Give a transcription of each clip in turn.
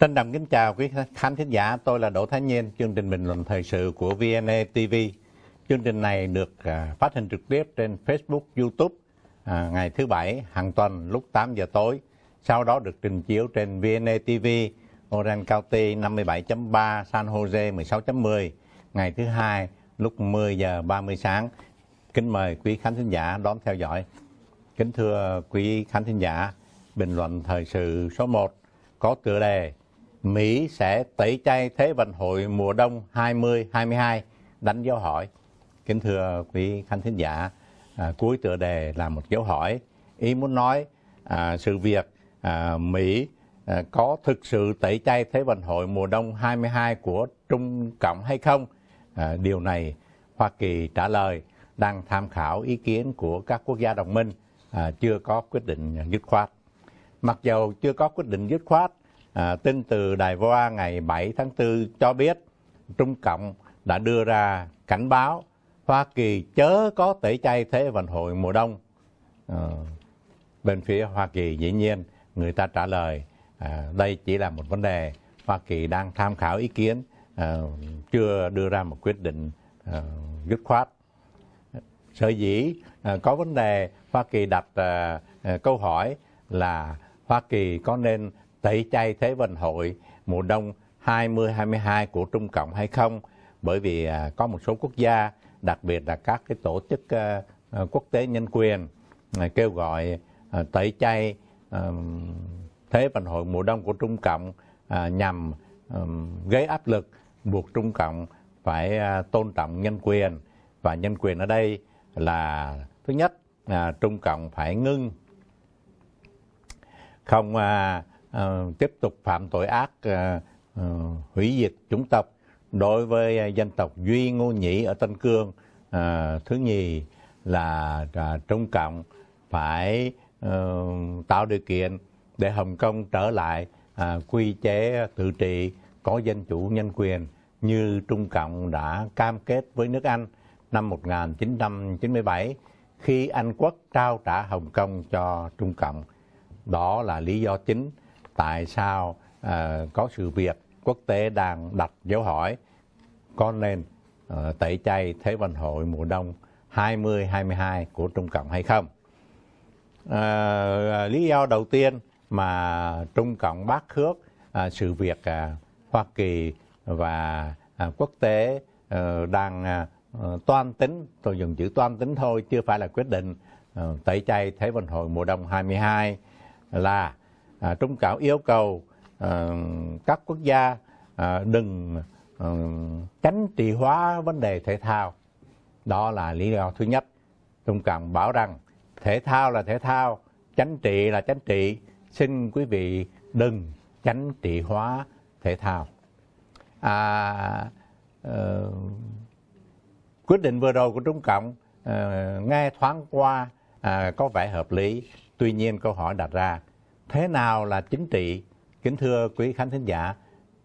Trân trọng kính chào quý khán thính giả, tôi là Đỗ Thái Nhiên, chương trình bình luận thời sự của VNA TV. Chương trình này được à, phát hình trực tiếp trên Facebook, YouTube à, ngày thứ bảy hàng tuần lúc 8 giờ tối. Sau đó được trình chiếu trên VNA TV, Orange County 57.3, San Jose 16.10, ngày thứ hai lúc 10 giờ 30 sáng. Kính mời quý khán thính giả đón theo dõi. Kính thưa quý khán thính giả, bình luận thời sự số 1 có tựa đề Mỹ sẽ tẩy chay Thế vận hội mùa đông 2022 đánh dấu hỏi. Kính thưa quý khán thính giả, à, cuối tựa đề là một dấu hỏi. Ý muốn nói à, sự việc à, Mỹ à, có thực sự tẩy chay Thế vận hội mùa đông 22 của Trung Cộng hay không? À, điều này Hoa Kỳ trả lời đang tham khảo ý kiến của các quốc gia đồng minh à, chưa có quyết định dứt khoát. Mặc dù chưa có quyết định dứt khoát, à, tin từ Đài Voa ngày 7 tháng 4 cho biết Trung Cộng đã đưa ra cảnh báo Hoa Kỳ chớ có tẩy chay Thế vận hội mùa đông. À, bên phía Hoa Kỳ dĩ nhiên người ta trả lời à, đây chỉ là một vấn đề Hoa Kỳ đang tham khảo ý kiến Ờ, chưa đưa ra một quyết định ờ, dứt khoát. Sở dĩ ờ, có vấn đề Hoa Kỳ đặt câu hỏi là Hoa Kỳ có nên tẩy chay Thế vận hội mùa đông 2022 của Trung Cộng hay không? Bởi vì có một số quốc gia, đặc biệt là các cái tổ chức quốc tế nhân quyền kêu gọi tẩy chay Thế vận hội mùa đông của Trung Cộng nhằm gây áp lực buộc Trung Cộng phải à, tôn trọng nhân quyền và nhân quyền ở đây là thứ nhất là Trung Cộng phải ngưng không à, à, tiếp tục phạm tội ác à, à, hủy diệt chủng tộc đối với à, dân tộc Duy Ngô Nhĩ ở Tân Cương à, thứ nhì là à, Trung Cộng phải à, tạo điều kiện để Hồng Kông trở lại à, quy chế tự trị có dân chủ nhân quyền như Trung Cộng đã cam kết với nước Anh năm 1997 khi Anh quốc trao trả Hồng Kông cho Trung Cộng. Đó là lý do chính tại sao uh, có sự việc quốc tế đang đặt dấu hỏi có nên uh, tẩy chay Thế vận hội mùa đông 2022 của Trung Cộng hay không. Uh, lý do đầu tiên mà Trung Cộng bác khước uh, sự việc uh, Hoa Kỳ và à, quốc tế ờ, đang à, ờ, toan tính tôi dùng chữ toan tính thôi chưa phải là quyết định ờ, tẩy chay Thế vận hội mùa đông 22 là à, trung cảo yêu cầu các quốc gia đừng tránh trị hóa vấn đề thể thao đó là lý do thứ nhất trung cảm bảo rằng thể thao là thể thao chánh trị là chánh trị xin quý vị đừng chánh trị hóa thể thao à, uh, quyết định vừa rồi của Trung Cộng uh, nghe thoáng qua uh, có vẻ hợp lý. Tuy nhiên câu hỏi đặt ra thế nào là chính trị? Kính thưa quý khán thính giả,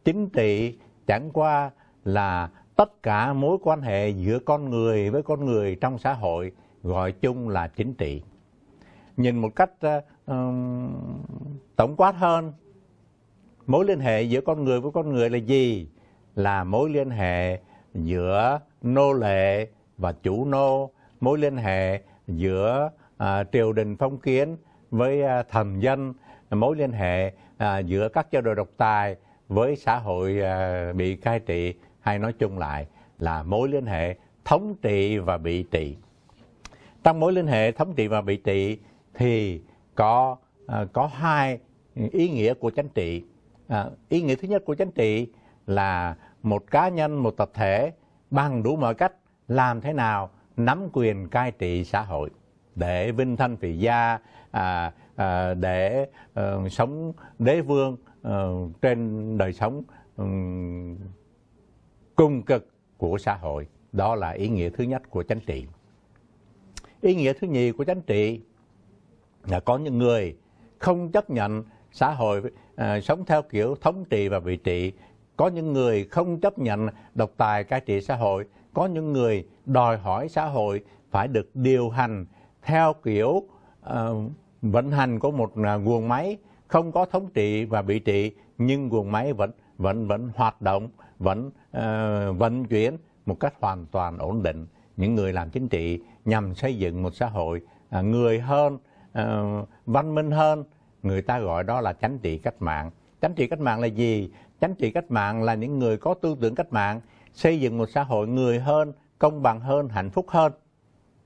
chính trị chẳng qua là tất cả mối quan hệ giữa con người với con người trong xã hội gọi chung là chính trị. Nhìn một cách uh, tổng quát hơn, mối liên hệ giữa con người với con người là gì? là mối liên hệ giữa nô lệ và chủ nô, mối liên hệ giữa à, triều đình phong kiến với à, thầm dân, mối liên hệ à, giữa các chế độ độc tài với xã hội à, bị cai trị hay nói chung lại là mối liên hệ thống trị và bị trị. Trong mối liên hệ thống trị và bị trị thì có à, có hai ý nghĩa của chính trị. À, ý nghĩa thứ nhất của chính trị là một cá nhân, một tập thể bằng đủ mọi cách làm thế nào nắm quyền cai trị xã hội để vinh thanh vị gia, à, à, để à, sống đế vương à, trên đời sống à, cung cực của xã hội. Đó là ý nghĩa thứ nhất của chánh trị. Ý nghĩa thứ nhì của chánh trị là có những người không chấp nhận xã hội à, sống theo kiểu thống trị và vị trị có những người không chấp nhận độc tài cai trị xã hội, có những người đòi hỏi xã hội phải được điều hành theo kiểu uh, vận hành của một ờ, nguồn máy không có thống trị và bị trị nhưng nguồn máy vẫn vẫn vẫn hoạt động vẫn uh, vận chuyển một cách hoàn toàn ổn định những người làm chính trị nhằm xây dựng một xã hội uh, người hơn uh, văn minh hơn người ta gọi đó là chánh trị cách mạng chánh trị cách mạng là gì chánh trị cách mạng là những người có tư tưởng cách mạng, xây dựng một xã hội người hơn, công bằng hơn, hạnh phúc hơn.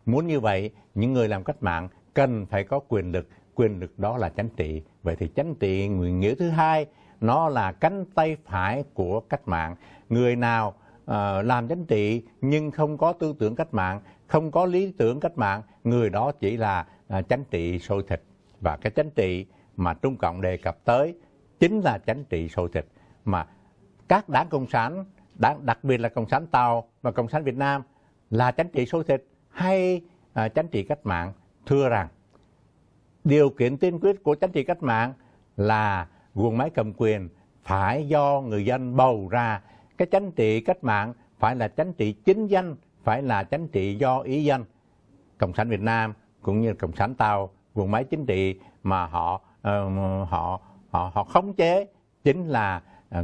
Muốn như vậy, những người làm cách mạng cần phải có quyền lực, quyền lực đó là chánh trị. Vậy thì chánh trị nguyện nghĩa thứ hai, nó là cánh tay phải của cách mạng. Người nào uh, làm chánh trị nhưng không có tư tưởng cách mạng, không có lý tưởng cách mạng, người đó chỉ là uh, chánh trị sôi thịt. Và cái chánh trị mà Trung Cộng đề cập tới chính là chánh trị sôi thịt mà các đảng cộng sản đảng đặc biệt là cộng sản tàu và cộng sản việt nam là chính trị số thịt hay à, chính trị cách mạng thưa rằng điều kiện tiên quyết của chính trị cách mạng là guồng máy cầm quyền phải do người dân bầu ra cái chính trị cách mạng phải là chính trị chính danh phải là chính trị do ý dân cộng sản việt nam cũng như cộng sản tàu guồng máy chính trị mà họ uh, họ họ họ khống chế chính là À,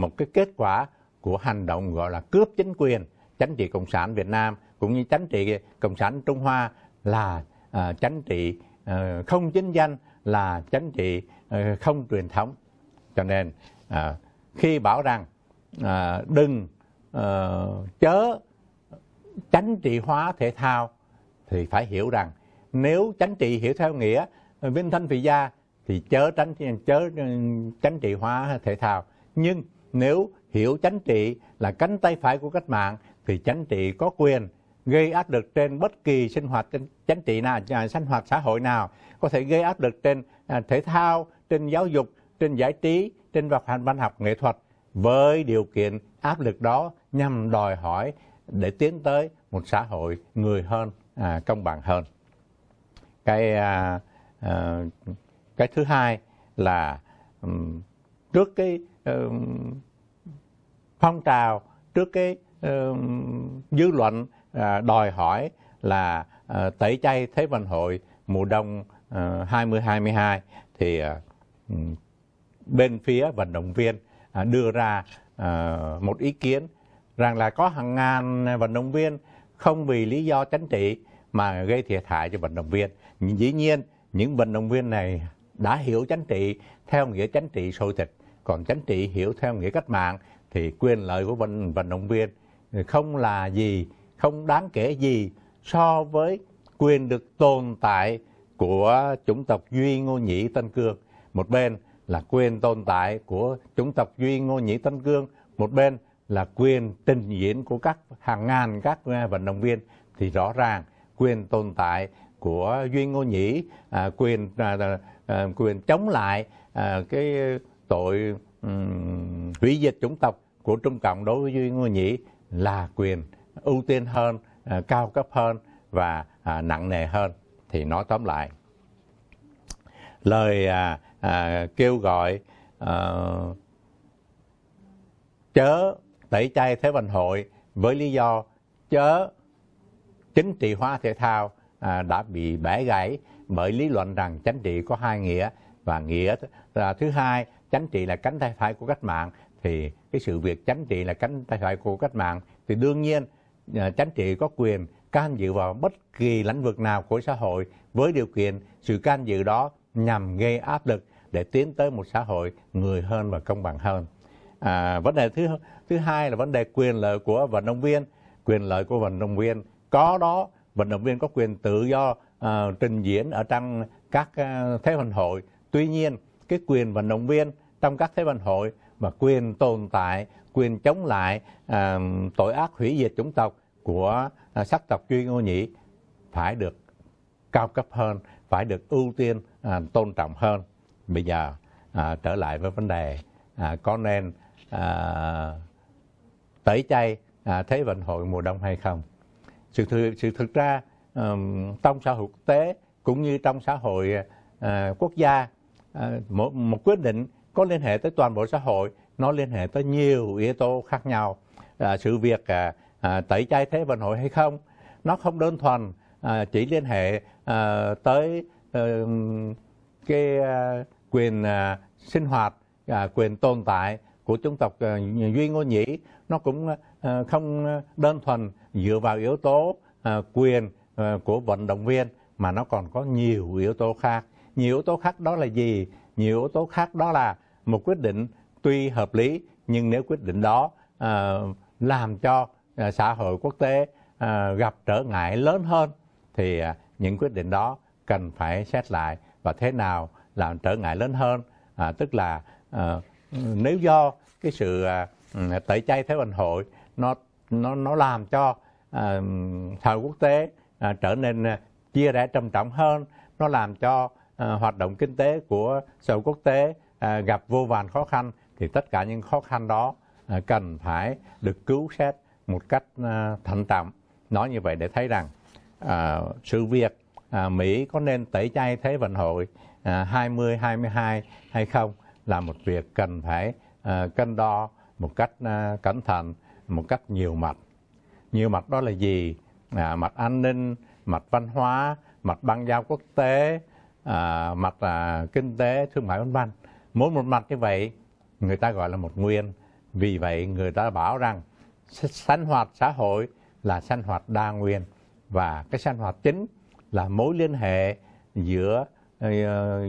một cái kết quả của hành động gọi là cướp chính quyền chính trị cộng sản Việt Nam cũng như chính trị cộng sản Trung Hoa là uh, à, chính trị uh, không chính danh là chính trị uh, không truyền thống cho nên uh, khi bảo rằng uh, đừng uh, chớ chánh trị hóa thể thao thì phải hiểu rằng nếu chánh trị hiểu theo nghĩa Vinh Thanh Phì Gia thì chớ tránh chớ ừ, chánh trị hóa thể thao nhưng nếu hiểu chánh trị là cánh tay phải của cách mạng thì chánh trị có quyền gây áp lực trên bất kỳ sinh hoạt chánh trị nào, à, sinh hoạt xã hội nào, có thể gây áp lực trên à, thể thao, trên giáo dục, trên giải trí, trên hoạt hành văn học nghệ thuật với điều kiện áp lực đó nhằm đòi hỏi để tiến tới một xã hội người hơn, à, công bằng hơn. Cái cái thứ hai là trước cái uh, phong trào trước cái uh, dư luận uh, đòi hỏi là uh, tẩy chay thế vận hội mùa đông uh, 2022 thì uh, bên phía vận động viên uh, đưa ra uh, một ý kiến rằng là có hàng ngàn vận động viên không vì lý do chính trị mà gây thiệt hại cho vận động viên. Dĩ nhiên những vận động viên này đã hiểu chính trị theo nghĩa chính trị sôi thịt còn chính trị hiểu theo nghĩa cách mạng thì quyền lợi của vận vận động viên không là gì không đáng kể gì so với quyền được tồn tại của chủng tộc duy ngô nhĩ tân cương một bên là quyền tồn tại của chủng tộc duy ngô nhĩ tân cương một bên là quyền trình diễn của các hàng ngàn các à, vận động viên thì rõ ràng quyền tồn tại của duy ngô nhĩ à, quyền à, à, à quyền chống lại à, cái tội um, hủy diệt chủng tộc của Trung Cộng đối với Duy Ngô Nhĩ là quyền ưu tiên hơn, uh, cao cấp hơn và uh, nặng nề hơn. Thì nói tóm lại, lời uh, uh, kêu gọi uh, chớ tẩy chay Thế vận hội với lý do chớ chính trị hóa thể thao à, đã bị bẻ gãy bởi lý luận rằng chính trị có hai nghĩa và nghĩa thứ hai chánh trị là cánh tay phải của cách mạng thì cái sự việc chánh trị là cánh tay phải của cách mạng thì đương nhiên à, chánh trị có quyền can dự vào bất kỳ lĩnh vực nào của xã hội với điều kiện sự can dự đó nhằm gây áp lực để tiến tới một xã hội người hơn và công bằng hơn. À, vấn đề thứ thứ hai là vấn đề quyền lợi của vận động viên, quyền lợi của vận động viên có đó vận động viên có quyền tự do uh, trình diễn ở trong các uh, thế vận hội. Tuy nhiên cái quyền vận động viên trong các thế vận hội và quyền tồn tại, quyền chống lại à, tội ác hủy diệt chủng tộc của à, sắc tộc Duy Ngô Nhĩ phải được cao cấp hơn, phải được ưu tiên à, tôn trọng hơn. Bây giờ à, trở lại với vấn đề à, có nên à, tẩy chay à, thế vận hội mùa đông hay không? Sự thực, sự thực ra à, trong xã hội quốc tế cũng như trong xã hội à, quốc gia À, một, một quyết định có liên hệ tới toàn bộ xã hội nó liên hệ tới nhiều yếu tố khác nhau à, sự việc à, à, tẩy chay thế vận hội hay không nó không đơn thuần à, chỉ liên hệ à, tới à, cái à, quyền à, sinh hoạt à, quyền tồn tại của chủng tộc à, duy ngô nhĩ nó cũng à, không đơn thuần dựa vào yếu tố à, quyền à, của vận động viên mà nó còn có nhiều yếu tố khác nhiều yếu tố khác đó là gì nhiều yếu tố khác đó là một quyết định tuy hợp lý nhưng nếu quyết định đó à, làm cho à, xã hội quốc tế à, gặp trở ngại lớn hơn thì à, những quyết định đó cần phải xét lại và thế nào làm trở ngại lớn hơn à, tức là à, nếu do cái sự à, tẩy chay thế vận hội nó nó nó làm cho à, xã hội quốc tế à, trở nên chia rẽ trầm trọng hơn nó làm cho À, hoạt động kinh tế của xã hội quốc tế à, gặp vô vàn khó khăn thì tất cả những khó khăn đó à, cần phải được cứu xét một cách thận trọng nói như vậy để thấy rằng sự việc Mỹ có nên tẩy chay Thế vận hội à, 20 22 hay không là một việc cần phải cân đo một cách cẩn thận một cách nhiều mặt nhiều mặt đó là gì mặt an ninh mặt văn hóa mặt băng giao quốc tế à, mặt là kinh tế thương mại vân vân mỗi một mặt như vậy người ta gọi là một nguyên vì vậy người ta bảo rằng sanh hoạt xã hội là sanh hoạt đa nguyên và cái sanh hoạt chính là mối liên hệ giữa ờ,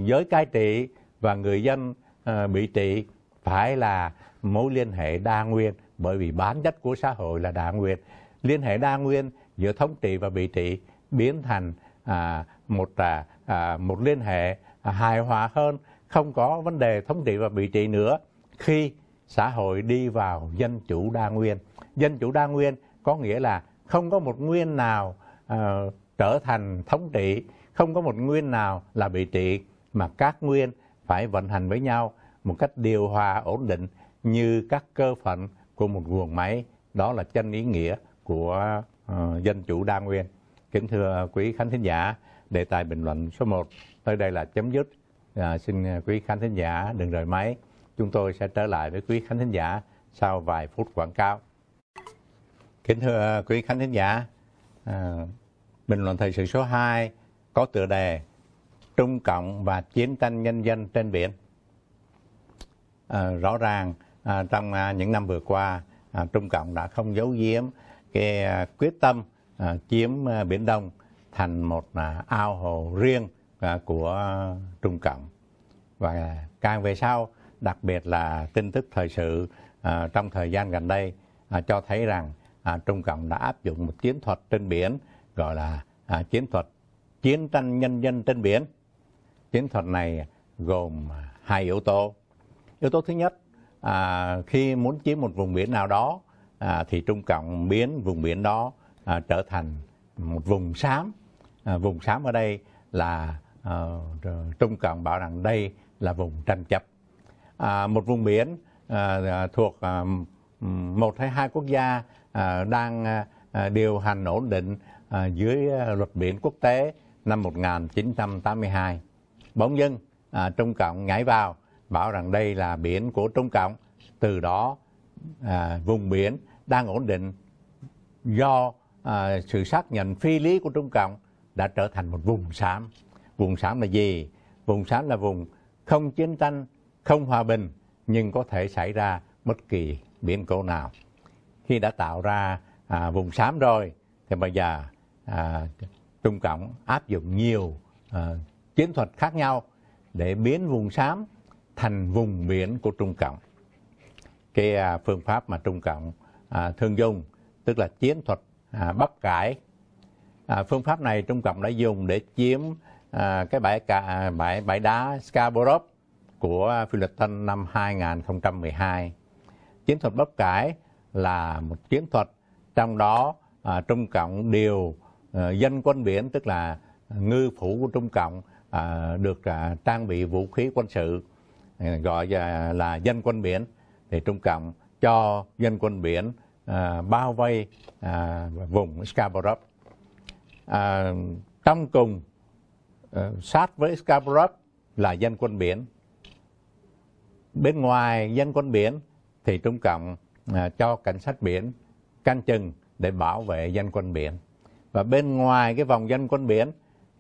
giới cai trị và người dân ờ, bị trị phải là mối liên hệ đa nguyên bởi vì bản chất của xã hội là đa nguyên liên hệ đa nguyên giữa thống trị và bị trị biến thành à, một à, à, một liên hệ à, hài hòa hơn, không có vấn đề thống trị và bị trị nữa khi xã hội đi vào dân chủ đa nguyên. Dân chủ đa nguyên có nghĩa là không có một nguyên nào à, trở thành thống trị, không có một nguyên nào là bị trị mà các nguyên phải vận hành với nhau một cách điều hòa ổn định như các cơ phận của một nguồn máy đó là chân ý nghĩa của uh, dân chủ đa nguyên kính thưa quý khán thính giả đề tài bình luận số 1 tới đây là chấm dứt. À, xin à, quý khán thính giả đừng rời máy. Chúng tôi sẽ trở lại với quý khán thính giả sau vài phút quảng cáo. Kính thưa à, quý khán thính giả, à, bình luận thời sự số 2 có tựa đề Trung Cộng và chiến tranh nhân dân trên biển. À, rõ ràng à, trong à, những năm vừa qua, à, Trung Cộng đã không giấu giếm cái à, quyết tâm à, chiếm à, Biển Đông thành một à, ao hồ riêng à, của Trung Cộng. Và càng về sau, đặc biệt là tin tức thời sự à, trong thời gian gần đây cho thấy rằng Trung Cộng đã áp dụng một chiến thuật trên biển gọi là chiến thuật chiến tranh nhân dân trên biển. Chiến thuật này gồm hai yếu tố. Yếu tố thứ nhất, khi muốn chiếm một vùng biển nào đó thì Trung Cộng biến vùng biển đó trở thành một vùng xám À, vùng xám ở đây là à, Trung Cộng bảo rằng đây là vùng tranh chấp. À, một vùng biển à, à thuộc à, một hay hai quốc gia à, đang à, điều hành ổn định à, dưới luật biển quốc tế năm 1982. Bỗng dưng à, Trung Cộng nhảy vào bảo rằng đây là biển của Trung Cộng. Từ đó à, vùng biển đang ổn định do à, sự xác nhận phi lý của Trung Cộng đã trở thành một vùng xám. Vùng xám là gì? Vùng xám là vùng không chiến tranh, không hòa bình, nhưng có thể xảy ra bất kỳ biến cố nào. Khi đã tạo ra à, vùng xám rồi, thì bây giờ à, Trung Cộng áp dụng nhiều à, chiến thuật khác nhau để biến vùng xám thành vùng biển của Trung Cộng. Cái à, phương pháp mà Trung Cộng à, thường dùng, tức là chiến thuật à, bắp cải à, phương pháp này Trung Cộng đã dùng để chiếm à, cái bãi cả, à, bãi bãi đá Scarborough của Philippines năm 2012. Chiến thuật bắp cải là một chiến thuật trong đó à, Trung Cộng điều à, dân quân biển tức là ngư phủ của Trung Cộng à, được à, trang bị vũ khí quân sự à, gọi là, là dân quân biển thì Trung Cộng cho dân quân biển à, bao vây à, vùng Scarborough à, trong cùng à, sát với Scarborough là dân quân biển. Bên ngoài dân quân biển thì Trung Cộng à, cho cảnh sát biển canh chừng để bảo vệ dân quân biển. Và bên ngoài cái vòng dân quân biển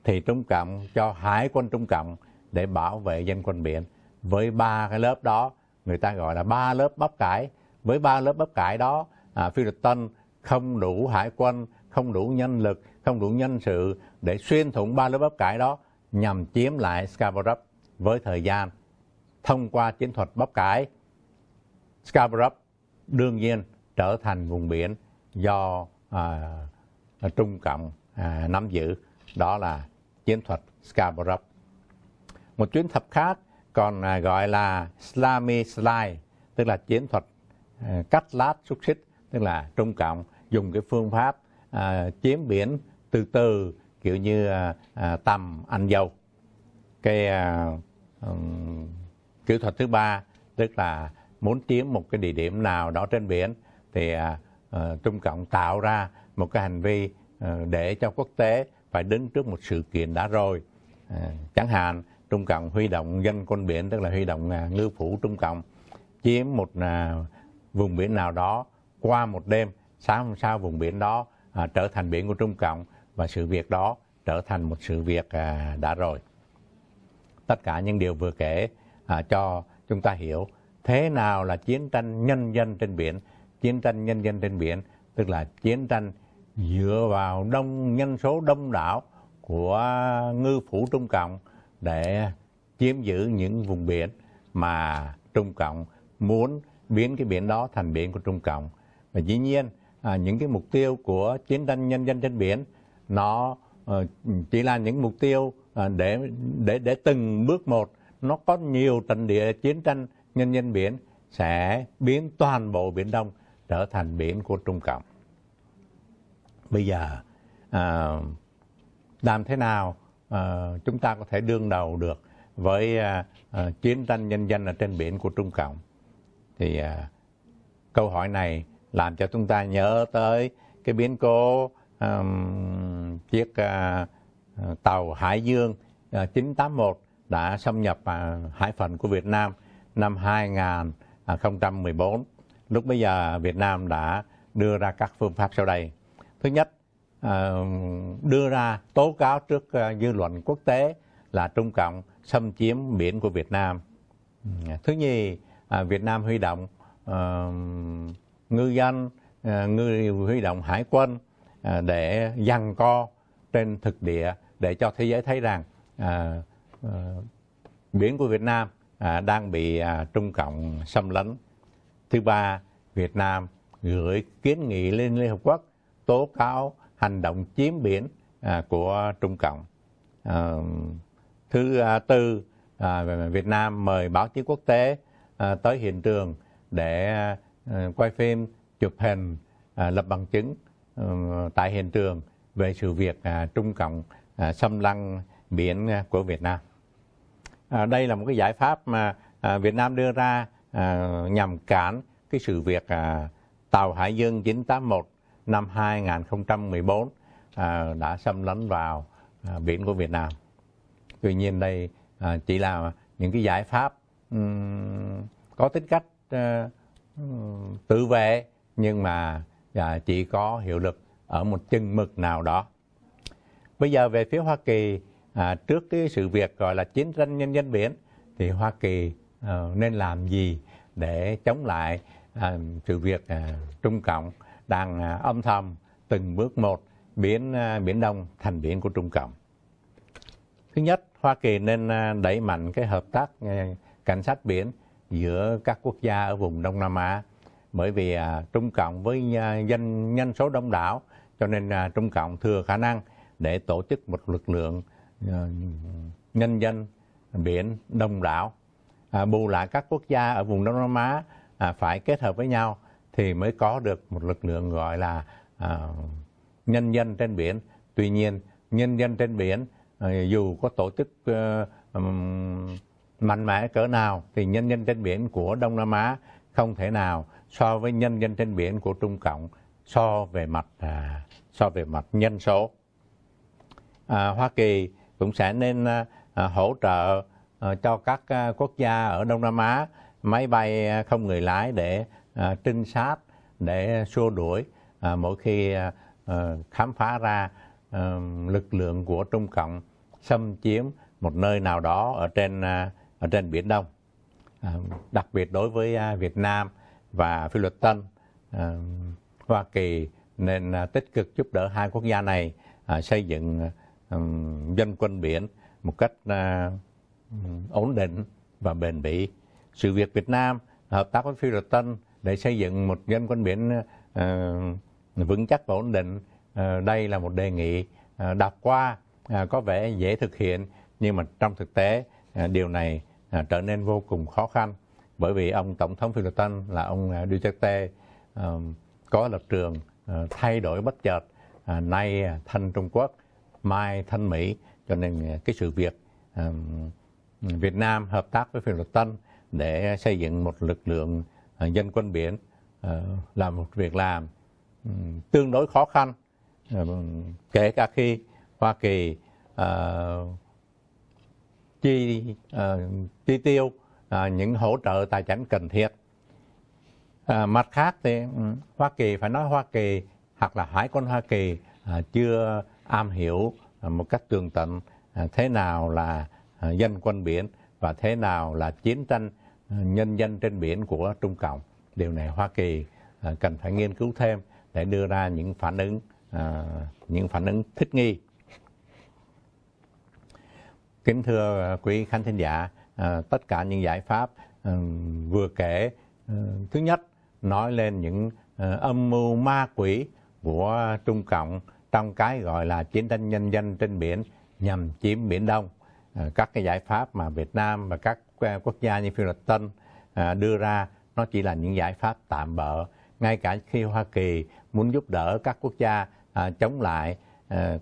thì Trung Cộng cho hải quân Trung Cộng để bảo vệ dân quân biển. Với ba cái lớp đó, người ta gọi là ba lớp bắp cải. Với ba lớp bắp cải đó, à, Fullerton không đủ hải quân, không đủ nhân lực, không đủ nhân sự để xuyên thủng ba lớp bắp cải đó nhằm chiếm lại Scarborough với thời gian thông qua chiến thuật bắp cải. Scarborough đương nhiên trở thành vùng biển do à, Trung Cộng à, nắm giữ, đó là chiến thuật Scarborough. Một chiến thuật khác còn à, gọi là Slamy Slide, tức là chiến thuật à, cắt lát xúc xích, tức là Trung Cộng dùng cái phương pháp à, chiếm biển từ từ kiểu như à, à tầm ăn dầu cái à, um, kỹ thuật thứ ba tức là muốn chiếm một cái địa điểm nào đó trên biển thì à, ờ, trung cộng tạo ra một cái hành vi à, để cho quốc tế phải đứng trước một sự kiện đã rồi à, chẳng hạn trung cộng huy động dân quân biển tức là huy động à, ngư phủ trung cộng chiếm một à, vùng biển nào đó qua một đêm sáng hôm sau vùng biển đó à, trở thành biển của Trung Cộng và sự việc đó trở thành một sự việc à, đã rồi. Tất cả những điều vừa kể à, cho chúng ta hiểu thế nào là chiến tranh nhân dân trên biển. Chiến tranh nhân dân trên biển tức là chiến tranh dựa vào đông nhân số đông đảo của ngư phủ Trung Cộng để chiếm giữ những vùng biển mà Trung Cộng muốn biến cái biển đó thành biển của Trung Cộng. Và dĩ nhiên à, những cái mục tiêu của chiến tranh nhân dân trên biển nó à, chỉ là những mục tiêu à, để để để từng bước một nó có nhiều trận địa chiến tranh nhân dân biển sẽ biến toàn bộ biển đông trở thành biển của trung cộng bây giờ à, làm thế nào à, chúng ta có thể đương đầu được với à, à, chiến tranh nhân dân ở trên biển của trung cộng thì à, câu hỏi này làm cho chúng ta nhớ tới cái biến cố um, chiếc uh, tàu Hải Dương uh, à, 981 đã xâm nhập uh, hải phận của Việt Nam năm 2014. Lúc bây giờ Việt Nam đã đưa ra các phương pháp sau đây. Thứ nhất, uh, đưa ra tố cáo trước uh, dư luận quốc tế là Trung Cộng xâm chiếm biển của Việt Nam. Thứ nhì, uh, Việt Nam huy động uh, ngư dân à, người huy động hải quân à, để giằng co trên thực địa để cho thế giới thấy rằng à, à, biển của Việt Nam à, đang bị à, Trung Cộng xâm lấn. Thứ ba, Việt Nam gửi kiến nghị lên Liên Hợp Quốc tố cáo hành động chiếm biển à, của Trung Cộng. À, thứ à, tư, à, Việt Nam mời báo chí quốc tế à, tới hiện trường để Ờ, quay phim chụp hình à, lập bằng chứng ờ, tại hiện trường về sự việc à, Trung Cộng à, xâm lăng biển của Việt Nam. Đây là một cái giải pháp mà Việt Nam đưa ra nhằm cản cái sự việc tàu Hải Dương 981 năm 2014 đã xâm lấn vào biển của Việt Nam. Tuy nhiên đây chỉ là những cái giải pháp có tính cách tự vệ nhưng mà à, chỉ có hiệu lực ở một chừng mực nào đó. Bây giờ về phía Hoa Kỳ à, trước cái sự việc gọi là chiến tranh nhân dân biển thì Hoa Kỳ à, nên làm gì để chống lại à, sự việc à, Trung Cộng đang à, âm thầm từng bước một biến à, biển Đông thành biển của Trung Cộng. Thứ nhất, Hoa Kỳ nên à, đẩy mạnh cái hợp tác à, cảnh sát biển giữa các quốc gia ở vùng Đông Nam Á bởi vì à, Trung Cộng với à, danh nhân số đông đảo cho nên à, Trung Cộng thừa khả năng để tổ chức một lực lượng à, nhân dân biển đông đảo à, bù lại các quốc gia ở vùng Đông Nam Á à, phải kết hợp với nhau thì mới có được một lực lượng gọi là à, nhân dân trên biển tuy nhiên nhân dân trên biển à, dù có tổ chức à, mạnh mẽ cỡ nào thì nhân dân trên biển của Đông Nam Á không thể nào so với nhân dân trên biển của Trung Cộng so về mặt à, so về mặt nhân số. À, Hoa Kỳ cũng sẽ nên à, à hỗ trợ à, cho các à, quốc gia ở Đông Nam Á máy bay à, không người lái để à, trinh sát để xua đuổi à, mỗi khi à, à, khám phá ra à, lực lượng của Trung Cộng xâm chiếm một nơi nào đó ở trên à, ở trên Biển Đông, à, đặc biệt đối với à, Việt Nam và Philippines, Luật à, Hoa Kỳ nên tích cực giúp đỡ hai quốc gia này xây dựng dân quân biển một cách ổn định và bền bỉ. Sự việc Việt Nam hợp tác với Philippines để xây dựng một dân quân biển vững chắc và ổn định đây là một đề nghị đọc qua có vẻ dễ thực hiện nhưng mà trong thực tế điều này à, trở nên vô cùng khó khăn bởi vì ông tổng thống Philippines là ông à, Duterte à, có lập trường à, thay đổi bất chợt à, nay thân Trung Quốc mai thân Mỹ cho nên à, cái sự việc à, Việt Nam hợp tác với Philippines để xây dựng một lực lượng à, dân quân biển à, là một việc làm ừ, tương đối khó khăn à, kể cả khi Hoa Kỳ uh, chi uh, chi tiêu uh, những hỗ trợ tài chính cần thiết uh, mặt khác thì um, Hoa Kỳ phải nói Hoa Kỳ hoặc là hải quân Hoa Kỳ uh, chưa am hiểu uh, một cách tường tận uh, thế nào là uh, dân quân biển và thế nào là chiến tranh uh, nhân dân trên biển của Trung Cộng điều này Hoa Kỳ uh, cần phải nghiên cứu thêm để đưa ra những phản ứng uh, những phản ứng thích nghi Kính thưa à, quý khán thính giả, à, tất cả những giải pháp à, vừa kể, thứ nhất nói lên những âm mưu ma quỷ của Trung Cộng trong cái gọi là chiến tranh nhân dân trên biển nhằm chiếm Biển Đông. Các cái giải pháp mà Việt Nam và các quốc gia như Philippines đưa ra nó chỉ là những giải pháp tạm bỡ. Ngay cả khi Hoa Kỳ muốn giúp đỡ các quốc gia chống lại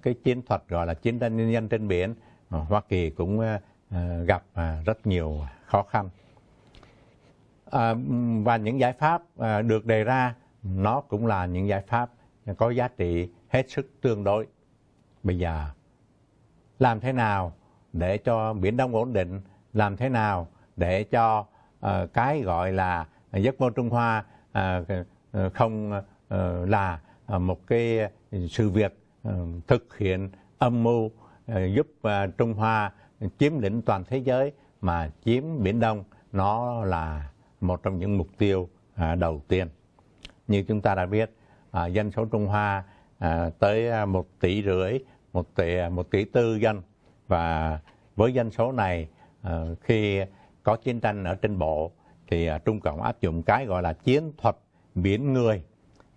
cái chiến thuật gọi là chiến tranh nhân dân trên biển Ờ, Hoa Kỳ cũng ờ, ờ, gặp rất nhiều khó khăn. Và những giải pháp được đề ra nó cũng là những giải pháp có giá trị hết sức tương đối. Bây giờ làm thế nào để cho Biển Đông ổn định, làm thế nào để cho cái gọi là giấc mơ Trung Hoa không là một cái sự việc thực hiện âm mưu Ờ, giúp ờ, Trung Hoa chiếm lĩnh toàn thế giới mà chiếm Biển Đông nó là một trong những mục tiêu ờ, đầu tiên. Như chúng ta đã biết, dân số Trung Hoa tới một tỷ rưỡi, một tỷ một tỷ tư dân và với dân số này khi có chiến tranh ở trên bộ thì Trung Cộng áp dụng cái gọi là chiến thuật biển người.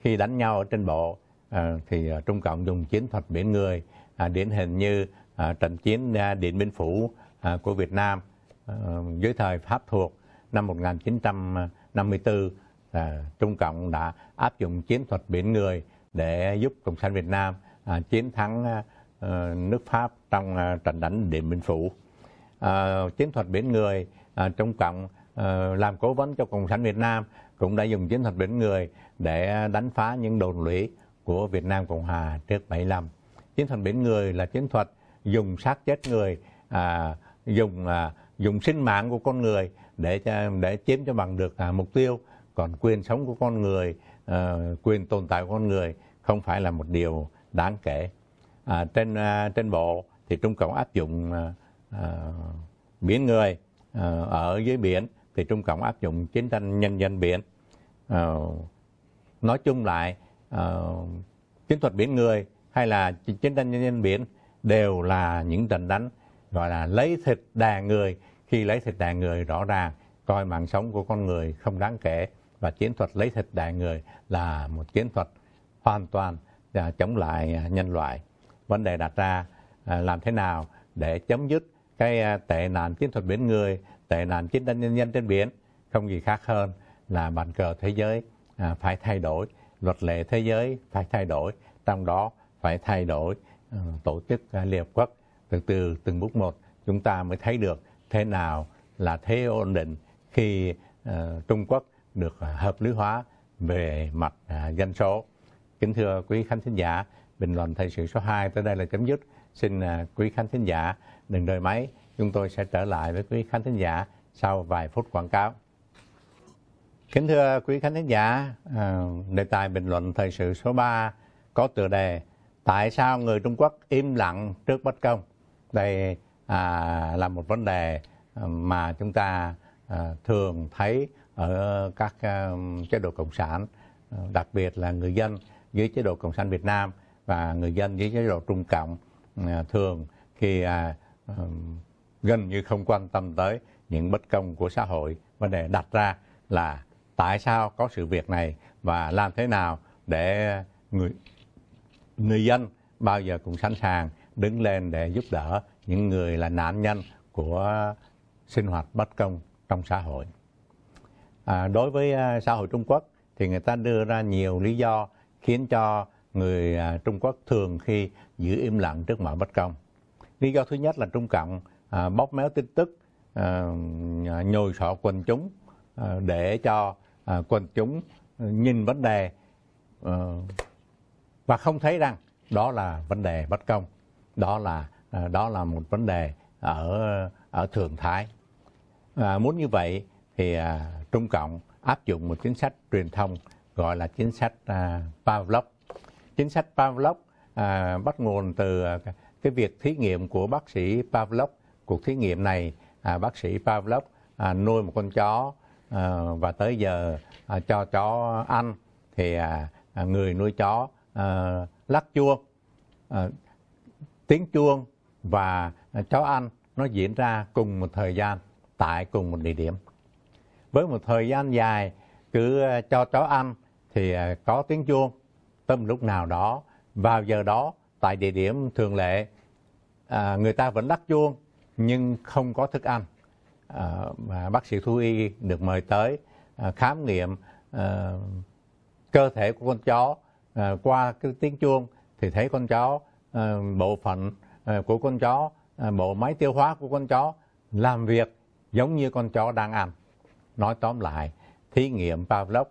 Khi đánh nhau ở trên bộ thì Trung Cộng dùng chiến thuật biển người à, điển hình như À, trận chiến Điện Biên Phủ à, của Việt Nam à, dưới thời Pháp thuộc năm 1954 là Trung Cộng đã áp dụng chiến thuật biển người để giúp Cộng sản Việt Nam chiến thắng ờ, nước Pháp trong trận đánh Điện Biên Phủ. chiến thuật biển người Trung Cộng ờ, làm cố vấn cho Cộng sản Việt Nam cũng đã dùng chiến thuật biển người để đánh phá những đồn lũy của Việt Nam Cộng Hòa trước 75. Chiến thuật biển người là chiến thuật dùng xác chết người à, dùng à, dùng sinh mạng của con người để để chiếm cho bằng được à, mục tiêu còn quyền sống của con người à, quyền tồn tại của con người không phải là một điều đáng kể à, trên à, trên bộ thì Trung Cộng áp dụng à, à, biển người à, ở dưới biển thì Trung Cộng áp dụng chiến tranh nhân dân biển à, nói chung lại à, chiến thuật biển người hay là chiến tranh nhân dân biển đều là những trận đánh gọi là lấy thịt đàn người khi lấy thịt đàn người rõ ràng coi mạng sống của con người không đáng kể và chiến thuật lấy thịt đàn người là một chiến thuật hoàn toàn à, chống lại à, nhân loại vấn đề đặt ra à, làm thế nào để chấm dứt cái à, tệ nạn chiến thuật biển người tệ nạn chiến tranh nhân dân trên biển không gì khác hơn là bàn cờ thế giới phải thay đổi luật lệ thế giới phải thay đổi trong đó phải thay đổi Ờ, tổ chức à, Liên Hợp Quốc từ từ từng bước một chúng ta mới thấy được thế nào là thế ổn định khi uh, Trung Quốc được hợp lý hóa về mặt uh, dân số. Kính thưa quý khán thính giả, bình luận thời sự số 2 tới đây là chấm dứt. Xin uh, quý khán thính giả đừng rời máy, chúng tôi sẽ trở lại với quý khán thính giả sau vài phút quảng cáo. Kính thưa quý khán thính giả, ờ, đề tài bình luận thời sự số 3 có tựa đề tại sao người Trung Quốc im lặng trước bất công đây à, là một vấn đề à, mà chúng ta à, thường thấy ở các à, chế độ cộng sản à, đặc biệt là người dân dưới chế độ cộng sản Việt Nam và người dân dưới chế độ Trung cộng à, thường khi à, à, gần như không quan tâm tới những bất công của xã hội vấn đề đặt ra là tại sao có sự việc này và làm thế nào để người người dân bao giờ cũng sẵn sàng đứng lên để giúp đỡ những người là nạn nhân của sinh hoạt bất công trong xã hội. À, đối với à, xã hội Trung Quốc thì người ta đưa ra nhiều lý do khiến cho người à, Trung Quốc thường khi giữ im lặng trước mọi bất công. Lý do thứ nhất là Trung Cộng à, bóp méo tin tức, à, à nhồi sọ quần chúng à, để cho à, quần chúng nhìn vấn đề à, và không thấy rằng đó là vấn đề bất công đó là à, đó là một vấn đề ở ở thượng thái à, muốn như vậy thì à, trung cộng áp dụng một chính sách truyền thông gọi là chính sách à, Pavlov chính sách Pavlov à, bắt nguồn từ à, cái việc thí nghiệm của bác sĩ Pavlov cuộc thí nghiệm này à, bác sĩ Pavlov à, nuôi một con chó à, và tới giờ à, cho chó ăn thì à, người nuôi chó à, ờ, lắc chuông à, ờ, tiếng chuông và ờ, chó ăn nó diễn ra cùng một thời gian tại cùng một địa điểm với một thời gian dài cứ cho chó ăn thì có tiếng chuông tâm lúc nào đó vào giờ đó tại địa điểm thường lệ người ta vẫn lắc chuông nhưng không có thức ăn và bác sĩ thú y được mời tới khám nghiệm cơ thể của con chó Ờ, qua cái tiếng chuông thì thấy con chó ờ, bộ phận ờ, của con chó bộ máy tiêu hóa của con chó làm việc giống như con chó đang ăn nói tóm lại thí nghiệm Pavlov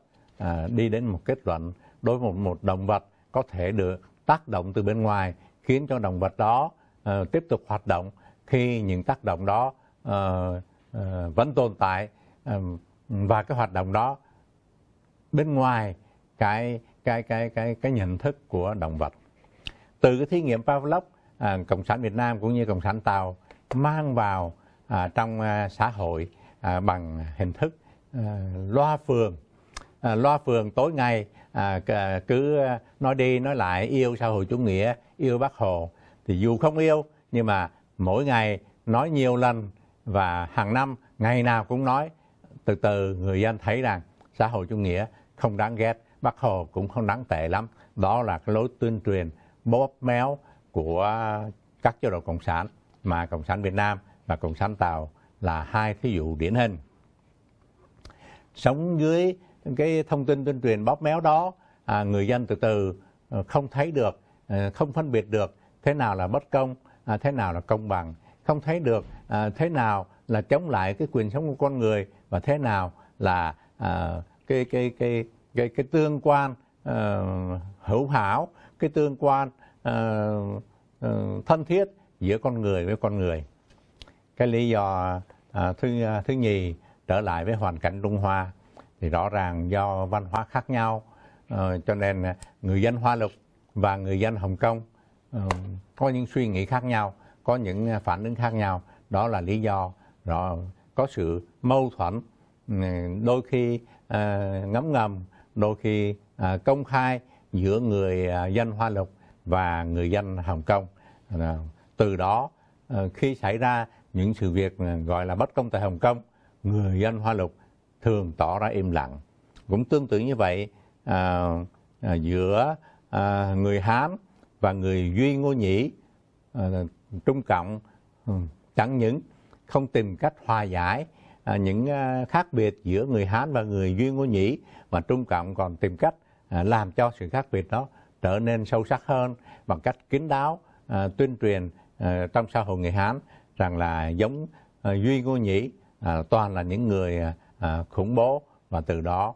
đi đến một kết luận đối với một, động vật có thể được tác động từ bên ngoài khiến cho động vật đó tiếp tục hoạt động khi những tác động đó vẫn tồn tại và cái hoạt động đó bên ngoài cái cái cái cái cái nhận thức của động vật từ cái thí nghiệm Pavlov à, cộng sản Việt Nam cũng như cộng sản Tàu mang vào à, trong à, xã hội à, bằng hình thức à, loa phường à, loa phường tối ngày à, cứ nói đi nói lại yêu xã hội chủ nghĩa yêu bác hồ thì dù không yêu nhưng mà mỗi ngày nói nhiều lần và hàng năm ngày nào cũng nói từ từ người dân thấy rằng xã hội chủ nghĩa không đáng ghét Bác Hồ cũng không đáng tệ lắm. Đó là cái lối tuyên truyền bóp méo của các chế độ Cộng sản mà Cộng sản Việt Nam và Cộng sản Tàu là hai thí dụ điển hình. Sống dưới cái thông tin tuyên truyền bóp méo đó, à, người dân từ từ ờ, không thấy được, ờ, không phân biệt được thế nào là bất công, à, thế nào là công bằng, không thấy được à, thế nào là chống lại cái quyền sống của con người và thế nào là à, cái cái cái cái cái tương quan uh, hữu hảo cái tương quan uh, uh, thân thiết giữa con người với con người cái lý do uh, thứ uh, thứ nhì trở lại với hoàn cảnh Trung Hoa thì rõ ràng do văn hóa khác nhau uh, cho nên người dân Hoa Lục và người dân Hồng Kông uh, có những suy nghĩ khác nhau có những phản ứng khác nhau đó là lý do rõ có sự mâu thuẫn ừ, đôi khi uh, ngấm ngầm đôi khi à, công khai giữa người à, dân Hoa Lục và người dân Hồng Kông. À, từ đó à, khi xảy ra những sự việc à, gọi là bất công tại Hồng Kông, người dân Hoa Lục thường tỏ ra im lặng. Cũng tương tự như vậy à, à, giữa à, người Hán và người Duy Ngô Nhĩ, à, Trung Cộng chẳng ừ, những không tìm cách hòa giải à, những à, khác biệt giữa người Hán và người Duy Ngô Nhĩ mà Trung Cộng còn tìm cách à, làm cho sự khác biệt đó trở nên sâu sắc hơn bằng cách kín đáo à, tuyên truyền à, trong xã hội người Hán rằng là giống Duy Ngô Nhĩ toàn là những người khủng bố và từ đó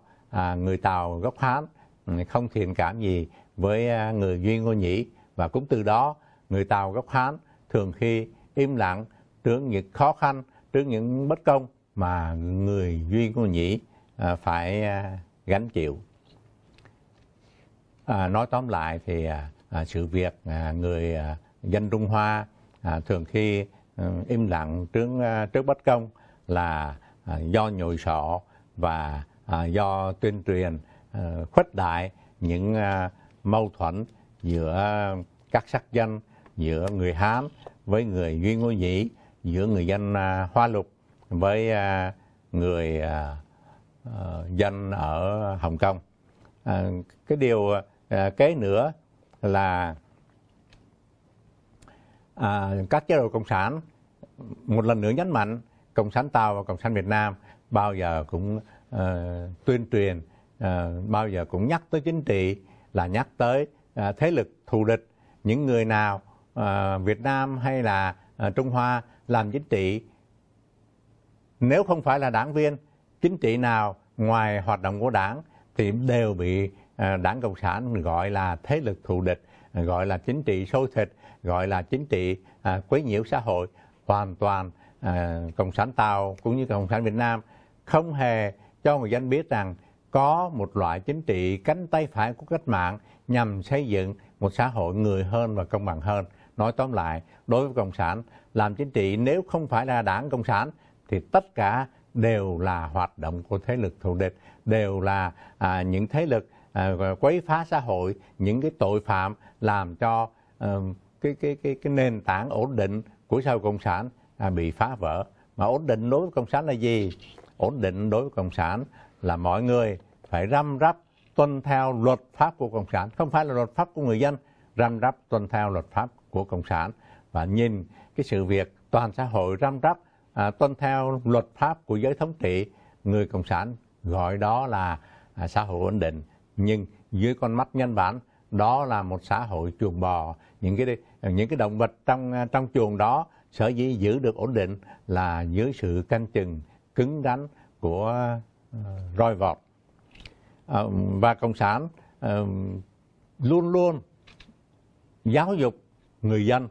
người Tàu gốc Hán ừ, không thiện cảm gì với người Duy Ngô Nhĩ và cũng từ đó người Tàu gốc Hán thường khi im lặng trước những khó khăn, trước những bất công mà người Duy Ngô Nhĩ phải gánh chịu. À, nói tóm lại thì à, à, sự việc à, người à, dân Trung Hoa à, thường khi à, im lặng trước à, trước bất công là à, do nhồi sọ và à, do tuyên truyền à, ờ, khuếch đại những à, mâu thuẫn giữa các sắc dân giữa người Hán với người Duy Ngô dĩ giữa người dân à, Hoa Lục với à, người à, Ờ, dân ở Hồng Kông. À, cái điều à, kế nữa là à, các chế độ cộng sản một lần nữa nhấn mạnh cộng sản Tàu và cộng sản Việt Nam bao giờ cũng à, tuyên truyền à, bao giờ cũng nhắc tới chính trị là nhắc tới à, thế lực thù địch những người nào à, Việt Nam hay là à, Trung Hoa làm chính trị nếu không phải là đảng viên chính trị nào ngoài hoạt động của đảng thì đều bị à, đảng cộng sản gọi là thế lực thù địch gọi là chính trị sôi thịt gọi là chính trị à, quấy nhiễu xã hội hoàn toàn à, cộng sản tàu cũng như cộng sản việt nam không hề cho người dân biết rằng có một loại chính trị cánh tay phải của cách mạng nhằm xây dựng một xã hội người hơn và công bằng hơn nói tóm lại đối với cộng sản làm chính trị nếu không phải là đảng cộng sản thì tất cả đều là hoạt động của thế lực thù địch, đều là à, những thế lực à, quấy phá xã hội, những cái tội phạm làm cho à, cái, cái cái cái nền tảng ổn định của xã hội cộng sản à, bị phá vỡ. Mà ổn định đối với cộng sản là gì? Ổn định đối với cộng sản là mọi người phải răm rắp tuân theo luật pháp của cộng sản, không phải là luật pháp của người dân, răm rắp tuân theo luật pháp của cộng sản và nhìn cái sự việc toàn xã hội răm rắp à, tuân theo luật pháp của giới thống trị người cộng sản gọi đó là à, xã hội ổn định nhưng dưới con mắt nhân bản đó là một xã hội chuồng bò những cái những cái động vật trong à, trong chuồng đó sở dĩ giữ được ổn định là dưới sự canh chừng cứng rắn của à, roi vọt à, và cộng sản à, luôn luôn giáo dục người dân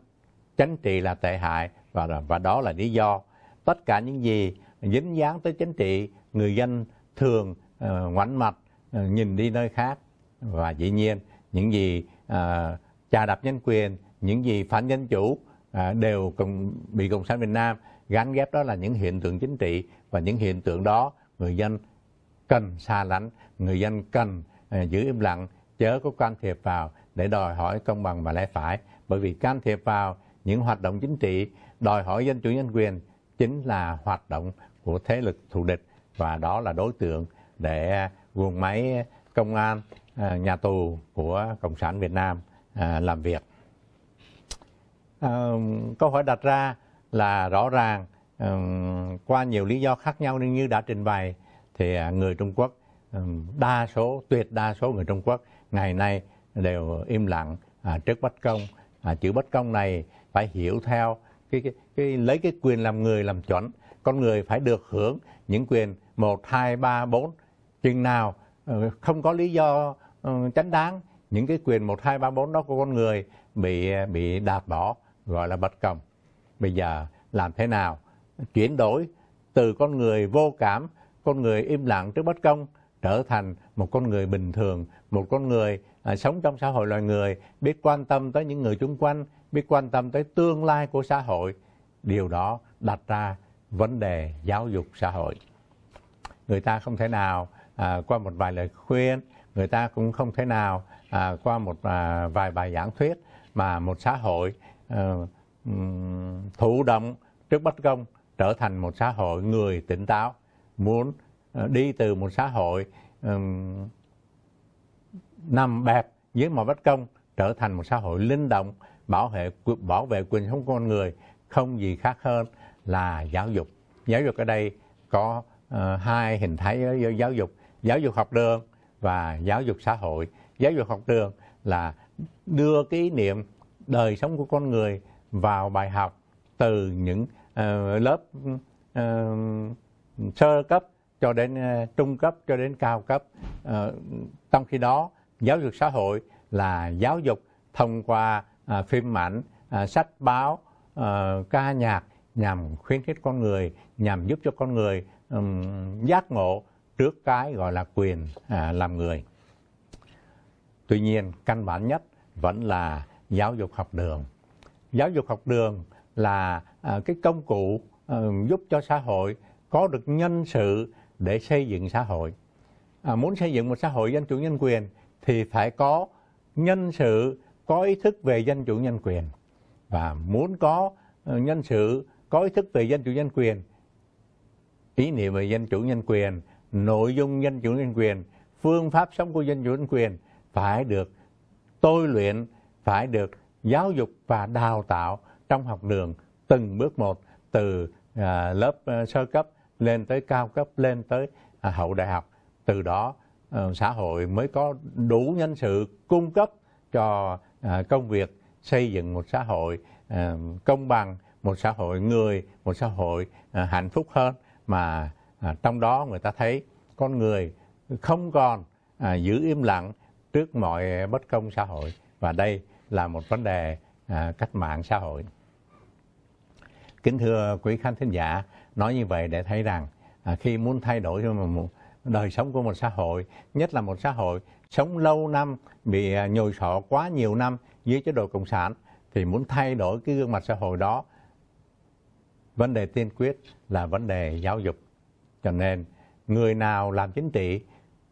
chánh trị là tệ hại và và đó là lý do tất cả những gì dính dáng tới chính trị người dân thường uh, ngoảnh mặt uh, nhìn đi nơi khác và dĩ nhiên những gì uh, ờ, trà đạp nhân quyền những gì phản dân chủ uh, đều cùng bị cộng sản Việt Nam gắn ghép đó là những hiện tượng chính trị và những hiện tượng đó người dân cần xa lánh người dân cần uh, giữ im lặng chớ có can thiệp vào để đòi hỏi công bằng và lẽ phải bởi vì can thiệp vào những hoạt động chính trị đòi hỏi dân chủ nhân quyền chính là hoạt động của thế lực thù địch và đó là đối tượng để guồng máy công an à, nhà tù của cộng sản Việt Nam à, làm việc. À, câu hỏi đặt ra là rõ ràng qua nhiều lý do khác nhau như đã trình bày thì người Trung Quốc đa số tuyệt đa số người Trung Quốc ngày nay đều im lặng trước bất công. Chữ bất công này phải hiểu theo cái, cái, cái lấy cái quyền làm người làm chuẩn con người phải được hưởng những quyền một hai ba bốn chừng nào ờ, không có lý do ờ, chánh đáng những cái quyền một hai ba bốn đó của con người bị bị đạp bỏ gọi là bất cầm bây giờ làm thế nào chuyển đổi từ con người vô cảm con người im lặng trước bất công trở thành một con người bình thường một con người à, sống trong xã hội loài người biết quan tâm tới những người xung quanh biết quan tâm tới tương lai của xã hội điều đó đặt ra vấn đề giáo dục xã hội người ta không thể nào à, qua một vài lời khuyên người ta cũng không thể nào à, qua một à, vài bài giảng thuyết mà một xã hội à, thụ động trước bất công trở thành một xã hội người tỉnh táo muốn ờ, đi từ một xã hội à, nằm bẹp dưới mọi bất công trở thành một xã hội linh động bảo vệ bảo vệ quyền sống con người không gì khác hơn là giáo dục giáo dục ở đây có uh, hai hình thái giáo dục giáo dục học đường và giáo dục xã hội giáo dục học đường là đưa cái niệm đời sống của con người vào bài học từ những uh, lớp uh, sơ cấp cho đến uh, trung cấp cho đến cao cấp uh, trong khi đó giáo dục xã hội là giáo dục thông qua À, phim ảnh, à, sách báo, à, ca nhạc nhằm khuyến khích con người, nhằm giúp cho con người giác ngộ trước cái gọi là quyền làm người. Tuy nhiên, căn bản nhất vẫn là giáo dục học đường. Giáo dục học đường là cái công cụ giúp cho xã hội có được nhân sự để xây dựng xã hội. À, muốn xây dựng một xã hội dân chủ nhân quyền thì phải có nhân sự có ý thức về dân chủ nhân quyền và muốn có ờ, nhân sự có ý thức về dân chủ nhân quyền ý niệm về dân chủ nhân quyền nội dung dân chủ nhân quyền phương pháp sống của dân chủ nhân quyền phải được tôi luyện phải được giáo dục và đào tạo trong học đường từng bước một từ à, lớp à, sơ cấp lên tới cao cấp lên tới à, hậu đại học từ đó à, xã hội mới có đủ nhân sự cung cấp cho À, công việc xây dựng một xã hội à, công bằng một xã hội người một xã hội à, hạnh phúc hơn mà trong đó người ta thấy con người không còn giữ im lặng trước mọi bất công xã hội và đây là một vấn đề cách mạng xã hội kính thưa quý khán thính giả nói như vậy để thấy rằng khi muốn thay đổi cho một đời sống của một xã hội nhất là một xã hội sống lâu năm bị à, nhồi sọ quá nhiều năm dưới chế độ cộng sản thì muốn thay đổi cái gương mặt xã hội đó vấn đề tiên quyết là vấn đề giáo dục cho nên người nào làm chính trị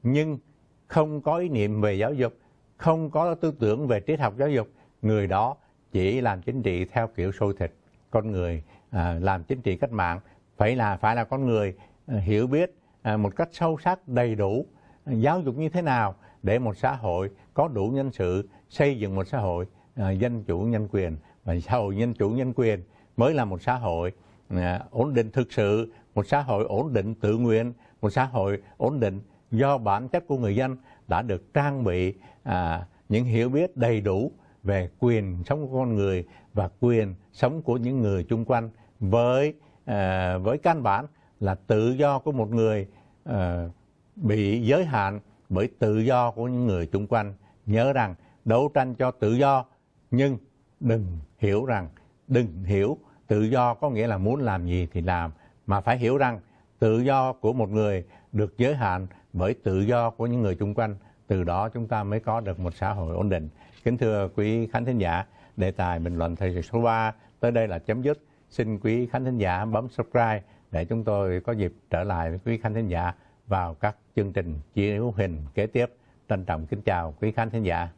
nhưng không có ý niệm về giáo dục không có tư tưởng về triết học giáo dục người đó chỉ làm chính trị theo kiểu sôi thịt con người à, làm chính trị cách mạng phải là phải là con người à, hiểu biết à, một cách sâu sắc đầy đủ à, giáo dục như thế nào để một xã hội có đủ nhân sự xây dựng một xã hội à, dân chủ nhân quyền và xã hội dân chủ nhân quyền mới là một xã hội à, ổn định thực sự một xã hội ổn định tự nguyện một xã hội ổn định do bản chất của người dân đã được trang bị à, những hiểu biết đầy đủ về quyền sống của con người và quyền sống của những người chung quanh với à, với căn bản là tự do của một người à, bị giới hạn bởi tự do của những người chung quanh. Nhớ rằng đấu tranh cho tự do nhưng đừng hiểu rằng đừng hiểu tự do có nghĩa là muốn làm gì thì làm mà phải hiểu rằng tự do của một người được giới hạn bởi tự do của những người chung quanh từ đó chúng ta mới có được một xã hội ổn định kính thưa quý khán thính giả đề tài bình luận thời sự số 3 tới đây là chấm dứt xin quý khán thính giả bấm subscribe để chúng tôi có dịp trở lại với quý khán thính giả vào các chương trình chiếu hình kế tiếp. Trân trọng kính chào quý khán thính giả.